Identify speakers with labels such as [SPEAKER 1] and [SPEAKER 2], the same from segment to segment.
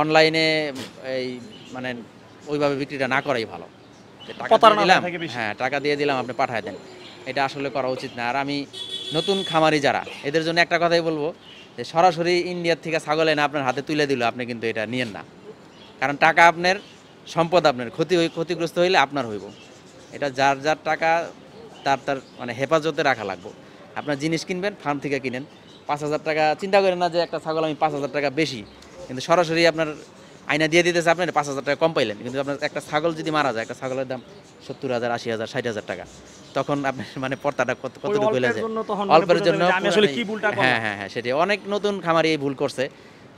[SPEAKER 1] অনলাইনে এই মানে ওইভাবে বিক্রিটা না করাই ভালো টাকা দিলাম হ্যাঁ টাকা দিয়ে দিলাম আপনি পাঠায় দেন এটা আসলে করা উচিত না আর আমি নতুন খামারি যারা এদের জন্য একটা কথাই বলবো যে সরাসরি ইন্ডিয়ার থেকে ছাগল এনে আপনার হাতে তুলে দিল আপনি কিন্তু এটা নিয়েন না কারণ টাকা আপনার সম্পদ আপনার ক্ষতি ক্ষতিগ্রস্ত হইলে আপনার হইব এটা যার যার টাকা তার তার মানে হেফাজতে রাখা লাগবো আপনার জিনিস কিনবেন ফার্ম থেকে কিনেন পাঁচ হাজার টাকা চিন্তা করেন না যে একটা ছাগল আমি পাঁচ হাজার টাকা বেশি কিন্তু সরাসরি আপনার আইনা দিয়ে দিতেছে আপনার পাঁচ হাজার টাকা কম পাইলেন কিন্তু আপনার একটা ছাগল যদি মারা যায় একটা ছাগলের দাম সত্তর হাজার আশি হাজার ষাট হাজার টাকা তখন আপনি মানে পর্দাটা কত কতটুকু হয়ে যায় অল্পের জন্য হ্যাঁ হ্যাঁ হ্যাঁ সেটি অনেক নতুন খামারি ভুল করছে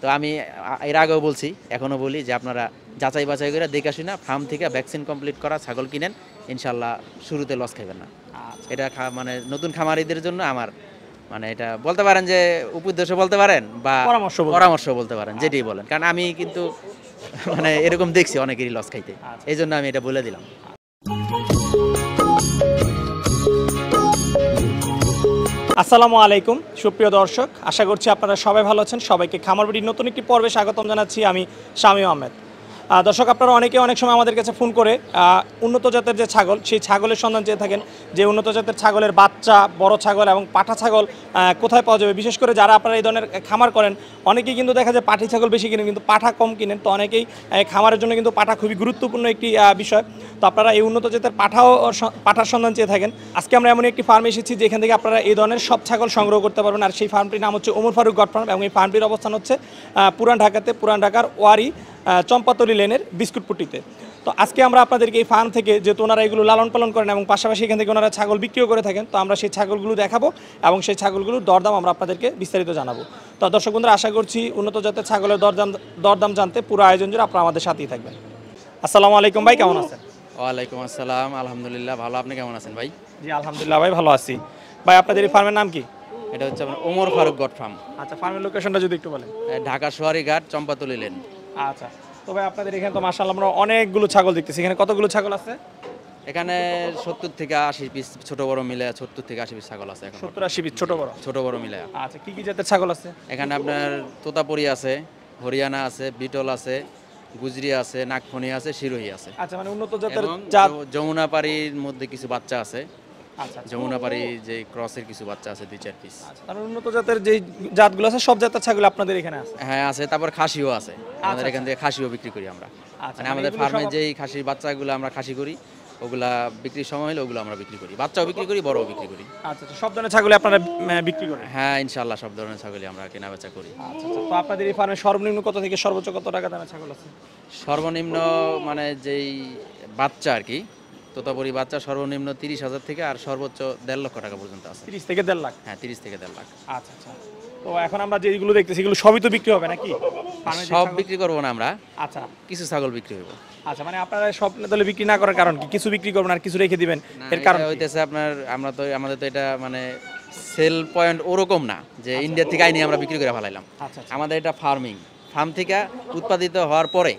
[SPEAKER 1] তো আমি এর আগেও বলছি এখনও বলি যে আপনারা যাচাই বাছাই করে দেখে না ফার্ম থেকে ভ্যাকসিন কমপ্লিট করা ছাগল কিনেন ইনশাল্লাহ শুরুতে লস খাবেন না আচ্ছা। এটা মানে নতুন খামারিদের জন্য আমার মানে এটা বলতে পারেন যে উপদেশ বলতে পারেন বা পরামর্শ পরামর্শ বলতে পারেন যেটাই বলেন কারণ আমি কিন্তু মানে এরকম দেখছি অনেকেরই লস খাইতে আচ্ছা। এই জন্য আমি এটা বলে দিলাম আসসালামু আলাইকুম
[SPEAKER 2] সুপ্রিয় দর্শক আশা করছি আপনারা সবাই ভালো আছেন সবাইকে খামারবাড়ির নতুন একটি পর্বে স্বাগতম জানাচ্ছি আমি শামীম আহমেদ দর্শক আপনারা অনেকে অনেক সময় আমাদের কাছে ফোন করে উন্নত জাতের যে ছাগল সেই ছাগলের সন্ধান চেয়ে থাকেন যে উন্নত জাতের ছাগলের বাচ্চা বড় ছাগল এবং পাঠা ছাগল কোথায় পাওয়া যাবে বিশেষ করে যারা আপনারা এই ধরনের খামার করেন অনেকেই কিন্তু দেখা যায় পাঠি ছাগল বেশি কিনেন কিন্তু পাঠা কম কিনেন তো অনেকেই খামারের জন্য কিন্তু পাঠা খুবই গুরুত্বপূর্ণ একটি বিষয় তো আপনারা এই উন্নত জাতের পাঠাও পাঠার সন্ধান চেয়ে থাকেন আজকে আমরা এমন একটি ফার্ম এসেছি যেখান থেকে আপনারা এই ধরনের সব ছাগল সংগ্রহ করতে পারবেন আর সেই ফার্মটির নাম হচ্ছে ওমর ফারুক গড ফার্ম এবং এই ফার্মটির অবস্থান হচ্ছে পুরান ঢাকাতে পুরান ঢাকার ওয়ারি চম্পাতলি লেনের বিস্কুটপুটিতে তো আজকে আমরা আপনাদেরকে এই ফার্ম থেকে যেহেতু ওনারা এগুলো লালন পালন করেন এবং পাশাপাশি এখান থেকে ওনারা ছাগল বিক্রিও করে থাকেন তো আমরা সেই ছাগলগুলো দেখাবো এবং সেই ছাগলগুলোর দরদাম আমরা আপনাদেরকে বিস্তারিত জানাবো তো দর্শক বন্ধুরা আশা করছি উন্নত জাতের ছাগলের দরদাম দরদাম জানতে পুরো আয়োজন জুড়ে আপনারা আমাদের সাথেই থাকবেন আসসালামু
[SPEAKER 1] আলাইকুম ভাই কেমন আছেন ওয়ালাইকুম আসসালাম আলহামদুলিল্লাহ ভালো আপনি কেমন আছেন ভাই জি আলহামদুলিল্লাহ ভাই ভালো আছি ভাই আপনাদের এই ফার্মের নাম কি এটা হচ্ছে আপনার ওমর ফারুক গড ফার্ম আচ্ছা ফার্মের লোকেশনটা যদি একটু বলেন ঢাকা সোয়ারি ঘাট চম্পাতলি লেন
[SPEAKER 2] আচ্ছা তবে আপনাদের এখানে তো মাসাল আমরা অনেকগুলো ছাগল দেখতেছি এখানে কতগুলো ছাগল আছে
[SPEAKER 1] এখানে সত্তর থেকে আশি পিস ছোট বড় মিলে সত্তর থেকে আশি পিস ছাগল আছে সত্তর আশি পিস ছোট বড় ছোট বড় মিলে আচ্ছা কি
[SPEAKER 2] কি জাতের ছাগল আছে
[SPEAKER 1] এখানে আপনার তোতাপুরি আছে হরিয়ানা আছে বিটল আছে গুজরি আছে নাগফনি আছে শিরোহি আছে আচ্ছা মানে উন্নত জাতের এবং যমুনাপাড়ির মধ্যে কিছু বাচ্চা আছে আচ্ছা, আচ্ছা। যমুনাপাড়ি যে ক্রসের কিছু বাচ্চা আছে দুই চার পিস আচ্ছা,
[SPEAKER 2] উন্নত জাতের যে জাতগুলো আছে সব জাতের ছাগল আপনাদের এখানে আছে
[SPEAKER 1] হ্যাঁ আছে তারপর খাসিও আছে আমাদের এখান থেকে খাসিও বিক্রি করি আমরা মানে, মানে আমাদের ফার্মে যেই খাসির বাচ্চাগুলো আমরা খাসি করি ওগুলা বিক্রির সময় হলে ওগুলো আমরা বিক্রি করি বাচ্চাও বিক্রি করি বড়ও বিক্রি করি
[SPEAKER 2] আচ্ছা সব ধরনের ছাগলে আপনারা
[SPEAKER 1] বিক্রি করেন হ্যাঁ ইনশাল্লাহ সব ধরনের ছাগলই আমরা কেনা বেচা করি আচ্ছা তো আপনাদের এই ফার্মে সর্বনিম্ন কত থেকে সর্বোচ্চ কত টাকা দামের ছাগল আছে সর্বনিম্ন মানে যেই বাচ্চা আর কি তোতাপুরি বাচ্চা সর্বনিম্ন তিরিশ হাজার থেকে আর সর্বোচ্চ দেড় লক্ষ টাকা পর্যন্ত আছে তিরিশ থেকে দেড় লাখ হ্যাঁ তিরিশ থেকে দেড় লাখ আচ্ছা আচ্ছা
[SPEAKER 2] তো এখন আমরা যেগুলো দেখতেছি এগুলো সবই তো বিক্রি হবে নাকি সব
[SPEAKER 1] বিক্রি করবো না আমরা আচ্ছা কিছু ছাগল বিক্রি হইব
[SPEAKER 2] আচ্ছা মানে আপনারা সব তাহলে বিক্রি না করার কারণ কি কিছু বিক্রি করবেন আর
[SPEAKER 1] কিছু রেখে দিবেন এর কারণ হইতেছে আপনার আমরা তো আমাদের তো এটা মানে সেল পয়েন্ট ওরকম না যে ইন্ডিয়া আচ্ছা। থেকে আইনি আমরা বিক্রি করে ফেলাইলাম আচ্ছা, আচ্ছা। আমাদের এটা ফার্মিং ফার্ম থেকে উৎপাদিত হওয়ার পরে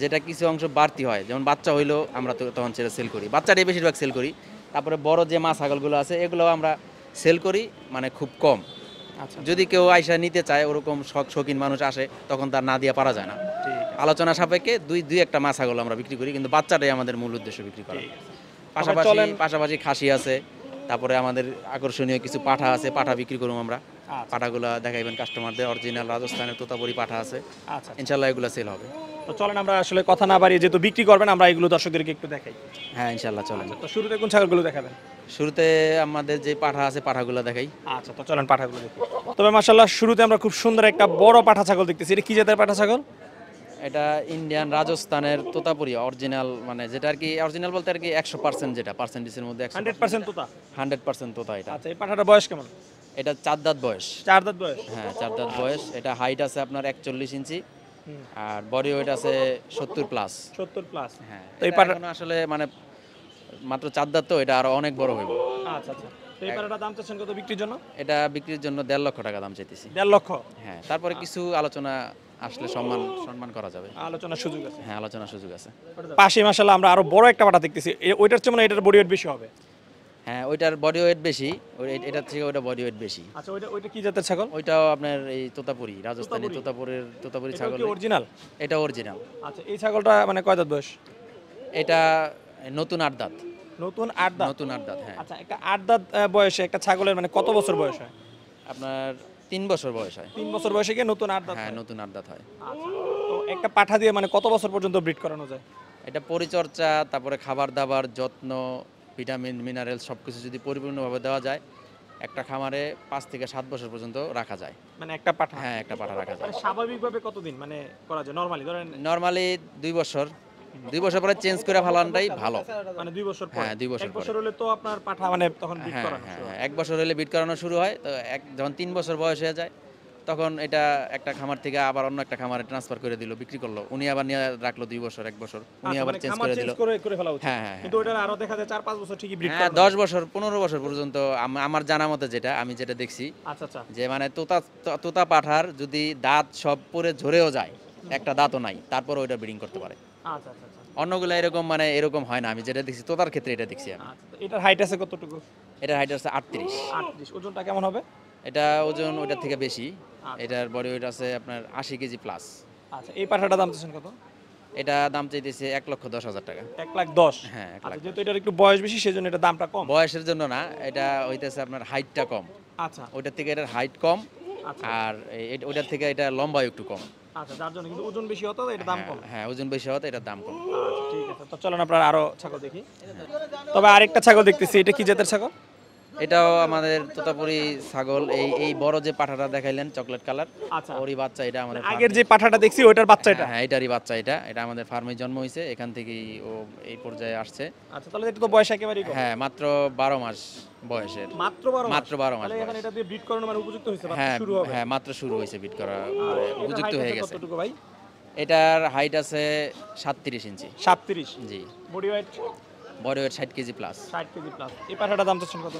[SPEAKER 1] যেটা কিছু অংশ বাড়তি হয় যেমন বাচ্চা হইলেও আমরা তখন সেটা সেল করি বাচ্চাটাই বেশিরভাগ সেল করি তারপরে বড় যে মা ছাগলগুলো আছে এগুলো আমরা সেল করি মানে খুব কম আচ্ছা যদি কেউ আয়সা নিতে চায় ওরকম শখ শৌখিন মানুষ আসে তখন তার না দিয়ে পারা যায় না আলোচনা সাপেক্ষে দুই দুই একটা মা ছাগল আমরা বিক্রি করি কিন্তু বাচ্চাটাই আমাদের মূল উদ্দেশ্য বিক্রি করা পাশাপাশি পাশাপাশি খাসি আছে তারপরে আমাদের আকর্ষণীয় কিছু পাঠা আছে পাঠা বিক্রি করুম আমরা আচ্ছা। পাঠাগুলো দেখাইবেন কাস্টমারদের অরিজিনাল রাজস্থানের তোতাপুরি পাঠা আছে আচ্ছা, আচ্ছা। ইনশাল্লাহ এগুলো সেল হবে
[SPEAKER 2] তো চলেন আমরা আসলে কথা না বাড়িয়ে যেহেতু বিক্রি করবেন আমরা এগুলো দর্শকদেরকে একটু দেখাই
[SPEAKER 1] হ্যাঁ ইনশাল্লাহ চলেন আচ্ছা,
[SPEAKER 2] তো শুরুতে কোন ছাগলগুলো দেখাবেন শুরুতে আমাদের যে পাঠা আছে পাঠাগুলো দেখাই আচ্ছা তো চলেন পাঠাগুলো দেখি তবে মাশাল্লাহ শুরুতে আমরা খুব সুন্দর একটা বড় পাঠা ছাগল দেখতেছি এটা কি জাতের পাঠা ছাগল
[SPEAKER 1] এটা ইন্ডিয়ান রাজস্থানের তোতাপুরি অরিজিনাল মানে যেটা আর কি অরিজিনাল বলতে আর কি একশো পার্সেন্ট যেটা পার্সেন্টেজের মধ্যে হান্ড্রেড পার্সেন্ট তোতা হান্ড্রেড পার্সেন্ট তোতা এটা আচ্ছা এই পাঠাটা বয়স কেমন এটা চার দাঁত বয়স চার দাঁত বয়স হ্যাঁ চার দাঁত বয়স এটা হাইট আছে আপনার একচল্লিশ ইঞ্চি আর বডি ওয়েট আছে সত্তর প্লাস সত্তর প্লাস হ্যাঁ তো এই আসলে মানে মাত্র চার দাঁত তো এটা আরো অনেক বড় হইব আচ্ছা আচ্ছা হ্যাঁ, হ্যাঁ,
[SPEAKER 2] আমরা আরো বড় একটা পাঠা দেখতেছি ওইটার চেয়ে এটার বডি বেশি হবে
[SPEAKER 1] হ্যাঁ ওইটার বডি ওয়েট বেশি এটার থেকে বডি ওয়েট বেশি আচ্ছা ওইটা ওইটা কি জাতের ছাগল ওইটাও আপনার এই তোতাপুরি রাজস্থানি তোতাপুরের তোতাপুরি ছাগল অরিজিনাল এটা অরিজিনাল আচ্ছা এই ছাগলটা মানে কয় দাঁত বয়স এটা নতুন আট দাঁত
[SPEAKER 2] নতুন আট দাঁত নতুন আট দাঁত হ্যাঁ আচ্ছা একটা আট দাঁত বয়সে একটা ছাগলের মানে কত বছর বয়স হয়
[SPEAKER 1] আপনার তিন বছর বয়স হয় তিন বছর বয়সে গিয়ে নতুন আট দাঁত হ্যাঁ নতুন আট দাঁত হয়
[SPEAKER 2] আচ্ছা, তো
[SPEAKER 1] একটা পাঠা দিয়ে মানে কত বছর পর্যন্ত ব্রিড করানো যায় এটা পরিচর্যা তারপরে খাবার দাবার যত্ন ভিটামিন মিনারেল সব কিছু যদি পরিপূর্ণভাবে দেওয়া যায় একটা খামারে পাঁচ থেকে সাত বছর পর্যন্ত রাখা যায় মানে একটা পাঠা হ্যাঁ একটা পাঠা রাখা যায়
[SPEAKER 2] মানে স্বাভাবিকভাবে কতদিন মানে করা যায় নর্মালি
[SPEAKER 1] ধরেন নর্মালি দুই বছর দুই বছর পরে চেঞ্জ করে ফেলানটাই ভালো
[SPEAKER 2] মানে দুই বছর হ্যাঁ দুই বছর এক বছর হলে তো আপনার পাঠা মানে তখন বিট হ্যাঁ, করানো
[SPEAKER 1] হ্যাঁ, এক বছর হলে বিট করানো শুরু হয় তো এক যখন তিন বছর বয়স হয়ে যায় তখন এটা একটা খামার থেকে আবার অন্য একটা খামারে ট্রান্সফার করে দিল বিক্রি করলো উনি আবার নিয়ে রাখলো দুই বছর এক বছর আচ্ছা, উনি আবার চেঞ্জ মানে করে দিল হ্যাঁ হ্যাঁ কিন্তু
[SPEAKER 2] হ্যাঁ। ওটা আরো দেখা যায় চার পাঁচ বছর ঠিকই ব্রিড হ্যাঁ দশ
[SPEAKER 1] বছর পনেরো বছর পর্যন্ত আমার জানা মতে যেটা আমি যেটা দেখছি আচ্ছা আচ্ছা যে মানে তোতা তোতা পাঠার যদি দাঁত সব পরে ঝরেও যায় একটা দাঁতও নাই তারপর ওইটা ব্রিডিং করতে পারে আচ্ছা আচ্ছা, আচ্ছা। অন্যগুলো এরকম মানে এরকম হয় না আমি যেটা দেখছি তোতার ক্ষেত্রে এটা দেখছি আমি আচ্ছা,
[SPEAKER 2] এটার হাইট আছে কতটুকু
[SPEAKER 1] এটার হাইট আছে আটত্রিশ আটত্রিশ ওজনটা কেমন হবে এটা ওজন ওটার থেকে বেশি আচ্ছা। এটার বডি ওয়েট আছে আপনার আশি কেজি প্লাস
[SPEAKER 2] আচ্ছা এই পাঠাটা দাম
[SPEAKER 1] চাচ্ছেন কত এটা দাম চাইতেছে এক লক্ষ দশ হাজার টাকা এক লাখ দশ হ্যাঁ আচ্ছা, যেহেতু এটার একটু বয়স বেশি সেজন্য এটা দামটা কম বয়সের জন্য না এটা হইতেছে আপনার হাইটটা কম আচ্ছা ওটার থেকে এটার হাইট কম আচ্ছা। আর ওটার থেকে এটা লম্বা একটু কম
[SPEAKER 2] আচ্ছা যার জন্য কিন্তু ওজন বেশি হতো
[SPEAKER 1] এটা দাম হ্যাঁ, কম হ্যাঁ ওজন বেশি হতো এটা দাম কম ঠিক আছে তো চলুন আপনারা আরো ছাগল দেখি
[SPEAKER 2] তবে আরেকটা ছাগল দেখতেছি এটা কি জাতের ছাগল
[SPEAKER 1] এটাও আমাদের তোতাপুরি ছাগল এই এই বড় যে পাঠাটা দেখাইলেন চকলেট কালার আচ্ছা। ওরই বাচ্চা এটা আমাদের আগের যে পাঠাটা দেখছি ওটার বাচ্চা এটা হ্যাঁ এটারই বাচ্চা এটা এটা আমাদের ফার্মে জন্ম হয়েছে এখান থেকেই ও এই পর্যায়ে আসছে আচ্ছা তাহলে এটা তো বয়স একেবারেই হ্যাঁ মাত্র 12 মাস বয়সের মাত্র 12 মাত্র 12 মাস তাহলে
[SPEAKER 2] এখন এটা দিয়ে ব্রিড করানোর মানে উপযুক্ত হয়েছে হ্যাঁ, শুরু হবে হ্যাঁ
[SPEAKER 1] মাত্র শুরু হয়েছে ব্রিড করা উপযুক্ত হয়ে গেছে কতটুকু ভাই এটার হাইট আছে 37 ইঞ্চি 37 জি বডি ওয়েট বড় ওয়েট ষাট কেজি প্লাস
[SPEAKER 2] ষাট কেজি প্লাস এই পাঠাটার দাম তো কত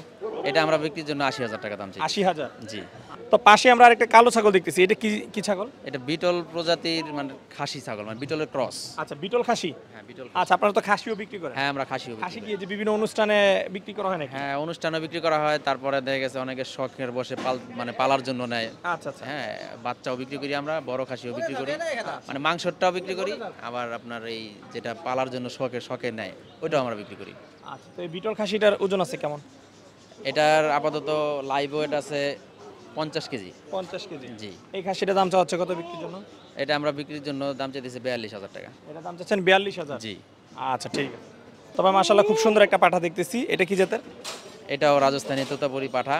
[SPEAKER 1] এটা আমরা বিক্রির জন্য আশি হাজার টাকা দাম চাই আশি হাজার জি তো পাশে আমরা আরেকটা কালো ছাগল দেখতেছি এটা কি কি ছাগল এটা বিটল প্রজাতির মানে খাসি ছাগল মানে বিটলের ক্রস আচ্ছা বিটল খাসি হ্যাঁ বিটল আচ্ছা আপনারা তো খাসিও বিক্রি করেন হ্যাঁ আমরা খাসিও খাসি কি যে বিভিন্ন অনুষ্ঠানে বিক্রি করা হয় নাকি হ্যাঁ অনুষ্ঠানে বিক্রি করা হয় তারপরে দেখা গেছে অনেকে শখের বসে পাল মানে পালার জন্য নেয় আচ্ছা আচ্ছা হ্যাঁ বাচ্চাও বিক্রি করি আমরা বড় খাসিও বিক্রি করি মানে মাংসটাও বিক্রি করি আবার আপনার এই যেটা পালার জন্য শখে শখে নেয় ওইটাও আমরা বিক্রি করি
[SPEAKER 2] আচ্ছা তো এই বিটল খাসিটার ওজন আছে কেমন
[SPEAKER 1] এটার আপাতত লাইভ ওয়েট আছে পঞ্চাশ কেজি পঞ্চাশ কেজি জি এই খাসিটা দাম চাচ্ছে কত বিক্রির জন্য এটা আমরা বিক্রির জন্য দাম চাইতেছি বিয়াল্লিশ হাজার টাকা এটা
[SPEAKER 2] দাম চাচ্ছেন বিয়াল্লিশ হাজার জি আচ্ছা ঠিক আছে তবে মাশাল্লাহ খুব সুন্দর একটা পাঠা
[SPEAKER 1] দেখতেছি এটা কি জাতের এটাও রাজস্থানী তোতাপুরি পাঠা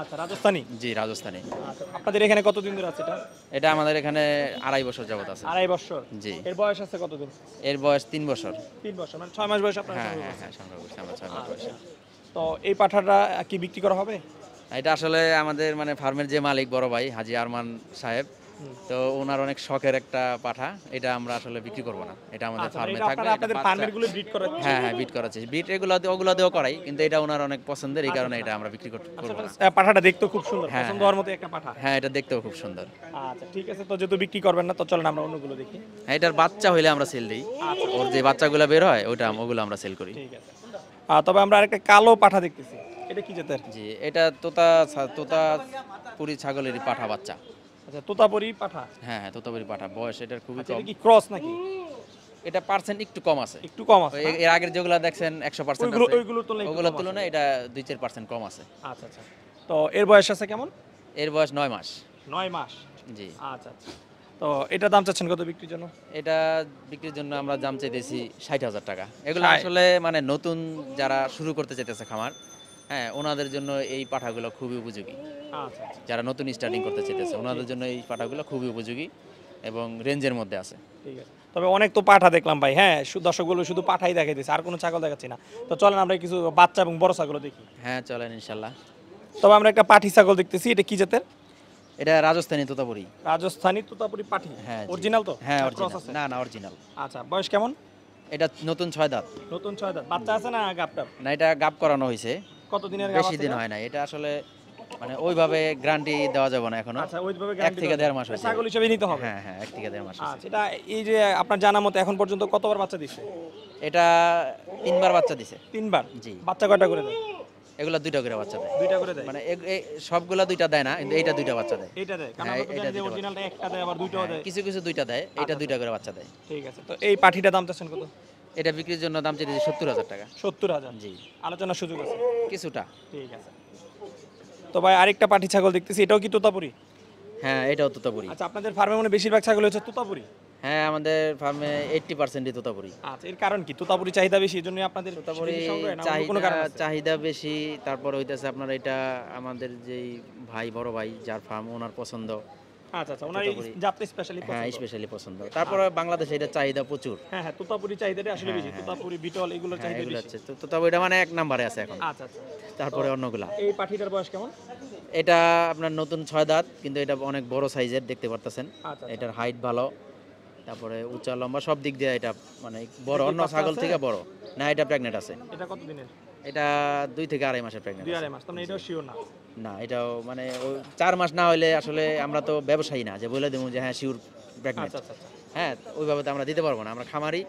[SPEAKER 1] আচ্ছা রাজস্থানী জি রাজস্থানী আচ্ছা,
[SPEAKER 2] আপনাদের এখানে কতদিন ধরে আছে এটা
[SPEAKER 1] এটা আমাদের এখানে আড়াই বছর যাবত আছে আড়াই বছর জি
[SPEAKER 2] এর বয়স আছে কত দিন
[SPEAKER 1] এর বয়স তিন বছর
[SPEAKER 2] তিন বছর মানে ছয় মাস বয়স আপনার হ্যাঁ হ্যাঁ সংগ্রহ করছি আমরা ছয় মাস বয়স আচ্ছা,
[SPEAKER 1] তো এই পাঠাটা কি বিক্রি করা হবে এটা আসলে আমাদের মানে ফার্মের যে মালিক বড় ভাই হাজি আরমান সাহেব তো ওনার অনেক শখের একটা পাঠা এটা আমরা আসলে বিক্রি করব না এটা আমাদের আচ্ছা, ফার্মে থাকবে আপনাদের ফার্মের গুলো ব্রিড করা হ্যাঁ হ্যাঁ ব্রিড করা ব্রিড এগুলো ওগুলো দিয়েও করাই কিন্তু এটা ওনার অনেক পছন্দের এই আচ্ছা, কারণে আচ্ছা। এটা আমরা বিক্রি করতে করব না পাঠাটা দেখতে
[SPEAKER 2] খুব সুন্দর হ্যাঁ, পছন্দ হ্যাঁ। হওয়ার মতো একটা পাঠা হ্যাঁ
[SPEAKER 1] এটা দেখতেও খুব সুন্দর
[SPEAKER 2] আচ্ছা ঠিক আছে তো যেহেতু বিক্রি করবেন না তো চলেন আমরা অন্যগুলো দেখি
[SPEAKER 1] হ্যাঁ এটার বাচ্চা হইলে আমরা সেল দেই ওর যে বাচ্চাগুলো বের হয় ওটা ওগুলো আমরা সেল করি ঠিক আছে তবে আমরা আরেকটা কালো পাঠা দেখতেছি এটা কি জাতের জি এটা তোতা তোতা পুরি ছাগলেরই পাঠা বাচ্চা আচ্ছা তোতাপুরি পাঠা হ্যাঁ হ্যাঁ তোতাপুরি পাঠা বয়স এটার খুবই আচ্ছা, কম কি ক্রস নাকি এটা পার্সেন্ট একটু কম আছে একটু কম আছে এর আগের যেগুলো দেখছেন পার্সেন্ট তুলনায় এটা পার্সেন্ট কম আছে আচ্ছা আচ্ছা তো এর বয়স আছে কেমন এর বয়স নয় মাস নয় মাস জি আচ্ছা আচ্ছা তো এটা দাম চাচ্ছেন কত বিক্রির জন্য এটা বিক্রির জন্য আমরা দাম চাইতেছি ষাট হাজার টাকা এগুলো আসলে মানে নতুন যারা শুরু করতে চাইতেছে খামার হ্যাঁ ওনাদের জন্য এই পাঠাগুলো খুবই উপযোগী আচ্ছা, আচ্ছা। যারা নতুন স্টার্টিং করতে চাইতেছে ওনাদের জন্য এই পাঠাগুলো খুবই উপযোগী এবং রেঞ্জের মধ্যে আছে ঠিক
[SPEAKER 2] আছে তবে অনেক তো পাঠা দেখলাম ভাই হ্যাঁ দর্শকগুলো শুধু পাঠাই দেখাই দেখাইতেছে আর কোনো ছাগল দেখাচ্ছি না তো চলেন আমরা কিছু বাচ্চা এবং বড় ছাগল দেখি
[SPEAKER 1] হ্যাঁ চলেন ইনশাল্লাহ
[SPEAKER 2] তবে আমরা একটা পাঠি ছাগল দেখতেছি এটা কি জাতের
[SPEAKER 1] এটা রাজস্থানি তোতাপুরি
[SPEAKER 2] রাজস্থানি তোতাপুরি পাঠি হ্যাঁ অরিজিনাল তো হ্যাঁ
[SPEAKER 1] না না অরিজিনাল আচ্ছা বয়স কেমন এটা নতুন ছয় দাঁত
[SPEAKER 2] নতুন ছয় দাঁত বাচ্চা আছে না গাপটা
[SPEAKER 1] না এটা গাপ করানো হয়েছে
[SPEAKER 2] কত বেশি দিন হয় না
[SPEAKER 1] এটা আসলে মানে ওইভাবে গ্যারান্টি দেওয়া যাবে না এখনো আচ্ছা
[SPEAKER 2] ওইভাবে এক থেকে দেড় মাস হয়েছে ছাগল
[SPEAKER 1] হিসেবে নিতে হবে হ্যাঁ হ্যাঁ এক থেকে দেড় মাস আচ্ছা এটা এই যে আপনার জানা মতো এখন পর্যন্ত কতবার বাচ্চা দিছে এটা তিনবার বাচ্চা দিছে তিনবার জি বাচ্চা কয়টা করে দেয় এগুলা দুইটা করে বাচ্চা দেয় দুইটা করে দেয় মানে সবগুলা দুইটা দেয় না কিন্তু এইটা দুইটা বাচ্চা দেয় এটা দেয় কারণ হ্যাঁ, এটা অরিজিনালটা একটা দেয় আবার দুইটাও হ্যাঁ, দেয় কিছু কিছু দুইটা দেয় এটা আচ্ছা, দুইটা আচ্ছা। করে বাচ্চা দেয় ঠিক আছে তো এই পাঠিটা দাম চাচ্ছেন কত এটা বিক্রির জন্য দাম চেয়েছি সত্তর হাজার টাকা সত্তর হাজার জি
[SPEAKER 2] আলোচনার সুযোগ আছে কিছুটা ঠিক আছে তো ভাই আরেকটা পাঠি ছাগল দেখতেছি এটাও কি তোতাপুরি
[SPEAKER 1] হ্যাঁ এটাও তোতাপুরি আচ্ছা
[SPEAKER 2] আপনাদের ফার্মে মনে বেশিরভাগ ছাগল হচ্ছে তোতাপুরি
[SPEAKER 1] হ্যাঁ আমাদের ফার্মে এইটটি পার্সেন্টই তোতাপুরি আচ্ছা এর কারণ কি তোতাপুরি চাহিদা বেশি এই জন্যই আপনাদের তোতাপুরি চাহিদা বেশি তারপর হইতেছে আপনার এটা আমাদের যেই ভাই বড় ভাই যার ফার্ম ওনার পছন্দ
[SPEAKER 2] আচ্ছা, আচ্ছা, হ্যাঁ, হ্যাঁ। তারপরে
[SPEAKER 1] এটা আপনার নতুন ছয় দাঁত কিন্তু এটা অনেক বড় সাইজের দেখতে পারতেছেন আচ্ছা, এটার হাইট ভালো তারপরে উচ্চা লম্বা সব দিক দিয়ে এটা মানে বড় অন্য ছাগল থেকে বড় না এটা প্রেগনেন্ট আছে এটা এটা দুই থেকে আড়াই মাসের প্রেগনেন্ট দুই আড়াই মাস
[SPEAKER 2] তাহলে মানে এটাও শিওর না
[SPEAKER 1] না এটাও মানে চার মাস না হলে আসলে আমরা তো ব্যবসায়ী না যে বলে দেবো যে হ্যাঁ শিওর প্রেগনেন্ট আচ্ছা, আচ্ছা, আচ্ছা। হ্যাঁ ওইভাবে তো আমরা দিতে পারবো না আমরা খামারি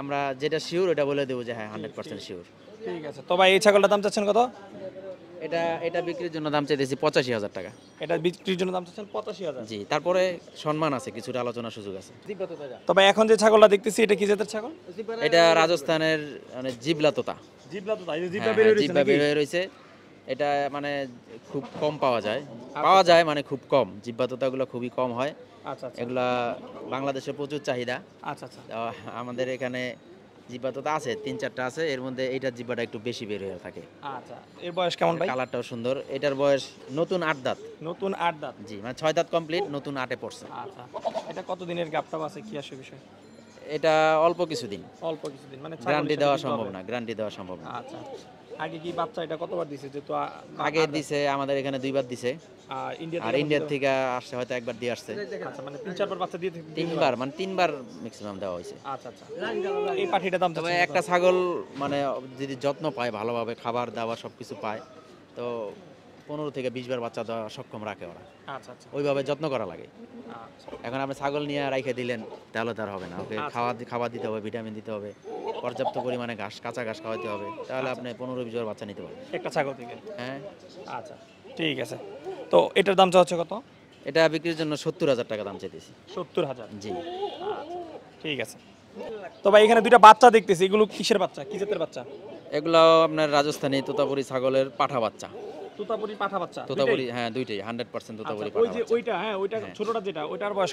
[SPEAKER 1] আমরা যেটা শিওর ওটা বলে দেবো যে হ্যাঁ হান্ড্রেড পার্সেন্ট শিওর ঠিক আছে তো ভাই এই ছাগলটার দাম চাচ্ছেন কত এটা এটা বিক্রির জন্য দাম চাইতেছি পঁচাশি হাজার টাকা এটা বিক্রির জন্য দাম চাচ্ছেন পঁচাশি হাজার জি তারপরে সম্মান আছে কিছুটা আলোচনা সুযোগ আছে তবে এখন যে ছাগলটা দেখতেছি এটা কি জাতের ছাগল এটা রাজস্থানের মানে জিবলা তোতা জিব্বা হ্যাঁ, বের হ্যাঁ, হয়ে রয়েছে এটা মানে খুব কম পাওয়া যায় পাওয়া যায় মানে খুব কম জিব্বা তোতাগুলো খুবই কম হয় আচ্ছা, আচ্ছা। এগুলা বাংলাদেশে প্রচুর চাহিদা আচ্ছা, আমাদের এখানে জিব্বা তোতা আছে তিন চারটা আছে এর মধ্যে এইটার জিব্বাটা একটু বেশি বের হয়ে থাকে আচ্ছা এর বয়স কেমন কালারটাও সুন্দর এটার বয়স নতুন আট দাঁত নতুন আট দাঁত জি মানে ছয় দাঁত কমপ্লিট নতুন আটে পড়ছে আচ্ছা
[SPEAKER 2] এটা কতদিনের দিনের আছে কি আসে বিষয়
[SPEAKER 1] এটা অল্প কিছুদিন
[SPEAKER 2] অল্প কিছুদিন মানে গ্যারান্টি দেওয়া সম্ভব
[SPEAKER 1] না গ্যারান্টি দেওয়া সম্ভব না আচ্ছা, আচ্ছা
[SPEAKER 2] আগে কি বাচ্চা এটা কতবার দিছে যে তো আগে
[SPEAKER 1] দিছে আমাদের এখানে দুইবার দিছে
[SPEAKER 2] আর ইন্ডিয়া আর ইন্ডিয়া থেকে
[SPEAKER 1] আসছে হয়তো একবার দিয়ে আসছে
[SPEAKER 2] আচ্ছা মানে তিন চারবার
[SPEAKER 1] বাচ্চা দিয়ে তিনবার মানে তিনবার ম্যাক্সিমাম দেওয়া হয়েছে
[SPEAKER 2] আচ্ছা আচ্ছা এই পাঠিটা দাম তবে একটা ছাগল
[SPEAKER 1] মানে যদি যত্ন পায় ভালোভাবে খাবার দাবার সবকিছু পায় তো পনেরো থেকে বিশ বার বাচ্চা দেওয়া সক্ষম রাখে ওরা
[SPEAKER 2] আচ্ছা, আচ্ছা। ওইভাবে যত্ন করা লাগে আচ্ছা।
[SPEAKER 1] এখন আপনি ছাগল নিয়ে রাইখে দিলেন তাহলে তার হবে না ওকে খাওয়া খাবার দিতে হবে ভিটামিন দিতে হবে পর্যাপ্ত পরিমাণে ঘাস কাঁচা ঘাস খাওয়াতে হবে তাহলে আপনি পনেরো বিশ বার বাচ্চা নিতে পারবেন একটা ছাগল থেকে হ্যাঁ আচ্ছা ঠিক আছে তো এটার দাম চা হচ্ছে কত এটা বিক্রির জন্য সত্তর হাজার টাকা দাম চাইতেছি সত্তর হাজার জি ঠিক আছে
[SPEAKER 2] তো ভাই এখানে দুইটা বাচ্চা দেখতেছি এগুলো কিসের বাচ্চা কি জাতের
[SPEAKER 1] বাচ্চা এগুলো আপনার রাজস্থানী তোতাপুরি ছাগলের পাঠা বাচ্চা
[SPEAKER 2] তোতাপুরি পাঠা বাচ্চা তোতাপুরি
[SPEAKER 1] হ্যাঁ দুইটাই 100% তোতাপুরি আচ্ছা, পাঠা ওই যে
[SPEAKER 2] ওইটা হ্যাঁ ওইটা হ্যাঁ। ছোটটা যেটা ওইটার বয়স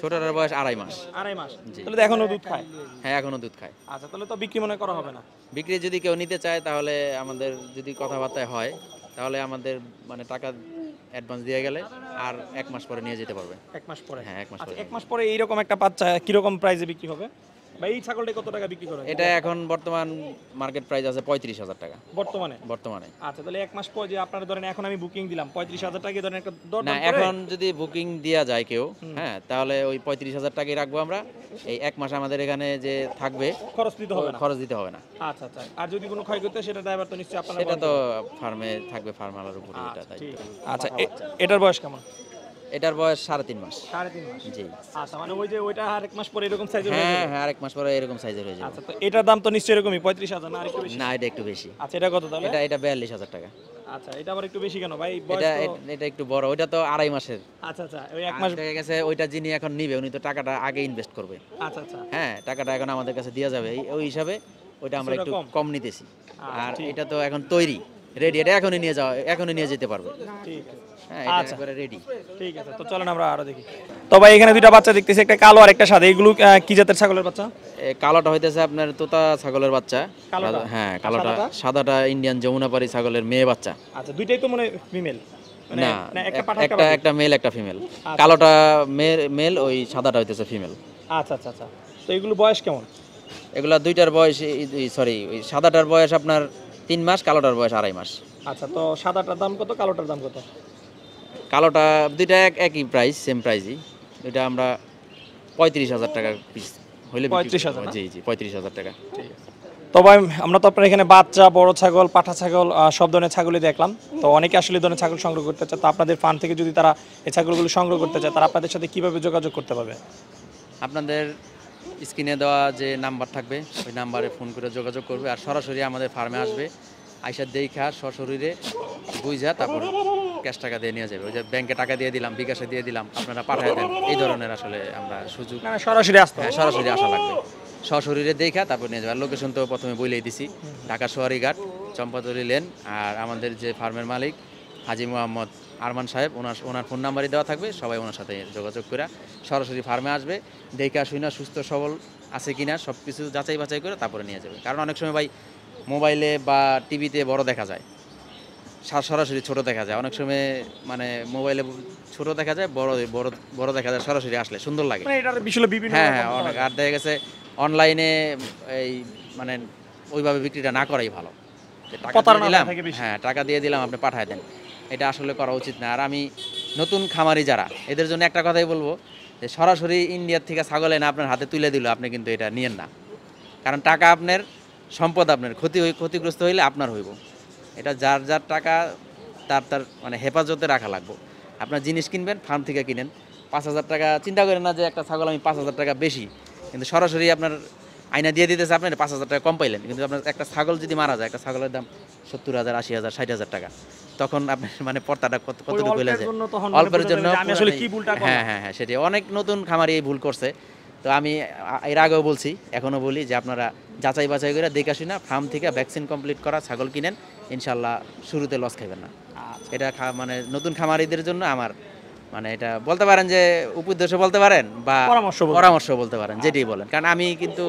[SPEAKER 1] ছোটটার বয়স আড়াই মাস আড়াই মাস তাহলে এখনো দুধ খায় হ্যাঁ এখনো দুধ খায়
[SPEAKER 2] আচ্ছা তাহলে তো বিক্রি মনে করা হবে না
[SPEAKER 1] বিক্রি যদি কেউ নিতে চায় তাহলে আমাদের যদি কথাবার্তা হয় তাহলে আমাদের মানে টাকা অ্যাডভান্স দিয়ে গেলে আর এক মাস পরে নিয়ে যেতে পারবে এক মাস পরে হ্যাঁ এক মাস আচ্ছা, পরে এক
[SPEAKER 2] মাস পরে এইরকম একটা বাচ্চা কিরকম
[SPEAKER 1] প্রাইসে বিক্রি হবে আচ্ছা, হ্যাঁ, পঁয়ত্রিশ হাজার টাকাই রাখবো আমরা এই এক মাস আমাদের এখানে যে থাকবে খরচ দিতে হবে খরচ দিতে হবে না
[SPEAKER 2] আচ্ছা, আচ্ছা, আর যদি কোনো ক্ষয়ক্ষতি সেটা তো নিশ্চয়ই আপনারা সেটা তো
[SPEAKER 1] ফার্মে থাকবে ফার্মালার উপরে এটা এটার বয়স কেমন এটার বয়স সাড়ে তিন মাস জি এক মাস ওইটা যিনি এখন নিবে উনি তো টাকাটা আগে ইনভেস্ট করবে
[SPEAKER 2] আচ্ছা, আচ্ছা। হ্যাঁ
[SPEAKER 1] টাকাটা এখন আমাদের কাছে দেওয়া যাবে ওই হিসাবে ওইটা আমরা একটু কম নিতেছি আচ্ছা, আর এটা তো এখন তৈরি রেডি এটা এখনই নিয়ে যাওয়া এখনই নিয়ে যেতে পারবে হ্যাঁ, আচ্ছা। এখানে দুইটা বাচ্চা দেখতেছি একটা কালো আর একটা সাদা কি জাতের ছাগলের তোতা ছাগলের হ্যাঁ, ছাগলের মেয়ে বাচ্চা
[SPEAKER 2] আচ্ছা দুইটাই তো মনে ফিমেল
[SPEAKER 1] মানে না একটা একটা মেল একটা ফিমেল আচ্ছা। কালোটা মেল ওই সাদাটা হইতেছে ফিমেল আচ্ছা, আচ্ছা তো এগুলো বয়স কেমন এগুলা দুইটার বয়স সরি ওই সাদাটার বয়স আপনার তিন মাস কালোটার বয়স আড়াই মাস
[SPEAKER 2] আচ্ছা তো সাদাটার দাম কত কালোটার দাম কত
[SPEAKER 1] কালোটা দুইটা এক একই প্রাইস সেম প্রাইসই এটা আমরা পঁয়ত্রিশ হাজার টাকা পিস হইলে পঁয়ত্রিশ হাজার জি জি পঁয়ত্রিশ হাজার টাকা তো
[SPEAKER 2] ভাই তবে আমরা তো আপনার এখানে বাচ্চা বড় ছাগল পাঠা ছাগল সব ধরনের ছাগলই দেখলাম তো অনেকে আসলে ধরনের ছাগল সংগ্রহ করতে চায় তো আপনাদের ফান্ড থেকে যদি তারা এই ছাগলগুলো সংগ্রহ করতে চায় তারা আপনাদের সাথে কিভাবে যোগাযোগ করতে পারবে
[SPEAKER 1] আপনাদের স্ক্রিনে দেওয়া যে নাম্বার থাকবে ওই নাম্বারে ফোন করে যোগাযোগ করবে আর সরাসরি আমাদের ফার্মে আসবে আইসার দেই খা সশরীরে বুঝা তারপর ক্যাশ টাকা দিয়ে নিয়ে যাবে ওই যে ব্যাংকে টাকা দিয়ে দিলাম বিকাশে দিয়ে দিলাম আপনারা পাঠিয়ে দেন এই ধরনের আসলে আমরা সুযোগ সরাসরি আসতে হ্যাঁ সরাসরি আসা লাগবে সশরীরে দেই খা তারপর নিয়ে যাবে লোকেশন তো প্রথমে বলেই দিছি ঢাকা সোয়ারিঘাট চম্পাতলি লেন আর আমাদের যে ফার্মের মালিক হাজি মোহাম্মদ আরমান সাহেব ওনার ওনার ফোন নাম্বারই দেওয়া থাকবে সবাই ওনার সাথে যোগাযোগ করে সরাসরি ফার্মে আসবে দেখে আসুই না সুস্থ সবল আছে কি না সব কিছু যাচাই বাছাই করে তারপরে নিয়ে যাবে কারণ অনেক সময় ভাই মোবাইলে বা টিভিতে বড় দেখা যায় সরাসরি ছোট দেখা যায় অনেক সময় মানে মোবাইলে ছোট দেখা যায় বড় বড় বড় দেখা যায় সরাসরি আসলে সুন্দর লাগে
[SPEAKER 2] মানে হ্যাঁ হ্যাঁ অনেক
[SPEAKER 1] আর দেখা গেছে অনলাইনে এই মানে ওইভাবে বিক্রিটা না করাই ভালো টাকা দিলাম হ্যাঁ টাকা দিয়ে দিলাম আপনি পাঠায় দেন এটা আসলে করা উচিত না আর আমি নতুন খামারি যারা এদের জন্য একটা কথাই বলবো যে সরাসরি ইন্ডিয়ার থেকে ছাগল এনে আপনার হাতে তুলে দিল আপনি কিন্তু এটা নিয়েন না কারণ টাকা আপনার সম্পদ আপনার ক্ষতি ক্ষতিগ্রস্ত হইলে আপনার হইব এটা যার যার টাকা তার তার মানে হেফাজতে রাখা লাগবো আপনার জিনিস কিনবেন ফার্ম থেকে কিনেন পাঁচ হাজার টাকা চিন্তা করেন না যে একটা ছাগল আমি পাঁচ হাজার টাকা বেশি কিন্তু সরাসরি আপনার আইনা দিয়ে দিতেছে আপনার পাঁচ হাজার টাকা কম পাইলেন কিন্তু আপনার একটা ছাগল যদি মারা যায় একটা ছাগলের দাম সত্তর হাজার আশি হাজার ষাট হাজার টাকা তখন আপনার মানে পর্দাটা কত কতটুকু হয়ে মানে যায় অল্পের মানে জন্য হ্যাঁ হ্যাঁ হ্যাঁ সেটি অনেক নতুন খামারি এই ভুল করছে তো আমি এর আগেও বলছি এখনও বলি যে আপনারা যাচাই বাছাই করে দেখে আসি না ফার্ম থেকে ভ্যাকসিন কমপ্লিট করা ছাগল কিনেন ইনশাল্লাহ শুরুতে লস খাইবেন না আচ্ছা। এটা মানে নতুন খামারিদের জন্য আমার মানে এটা বলতে পারেন যে উপদেশ বলতে পারেন বা পরামর্শ পরামর্শ বলতে পারেন যেটি বলেন কারণ আমি কিন্তু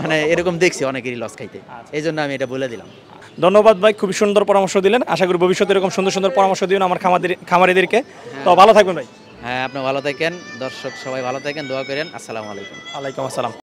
[SPEAKER 1] মানে এরকম দেখছি অনেকেরই লস খাইতে আচ্ছা। এই জন্য আমি এটা বলে দিলাম
[SPEAKER 2] ধন্যবাদ ভাই খুব সুন্দর পরামর্শ দিলেন আশা করি ভবিষ্যতে এরকম সুন্দর সুন্দর পরামর্শ দিন আমার খামারি খামারিদেরকে হ্যাঁ। তো ভালো থাকবেন ভাই
[SPEAKER 1] হ্যাঁ আপনি ভালো থাকেন দর্শক সবাই ভালো থাকেন দোয়া করেন আসসালামু আলাইকুম
[SPEAKER 2] আলাইকুম আসসালাম